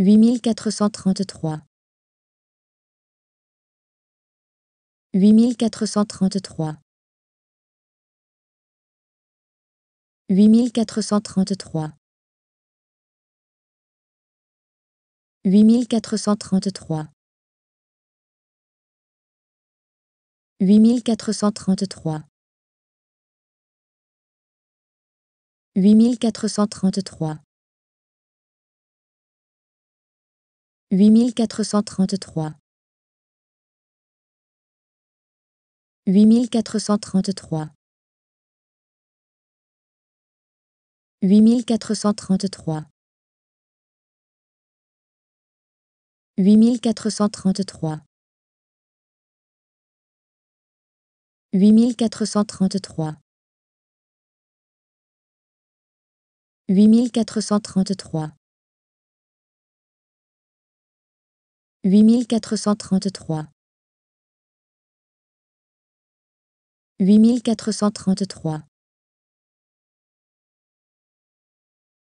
8433 8433 8433 8433 8433 8433 8433 8433 8433 8433 8433 8433 Huit mille quatre cent trente-trois. Huit mille quatre cent trente-trois.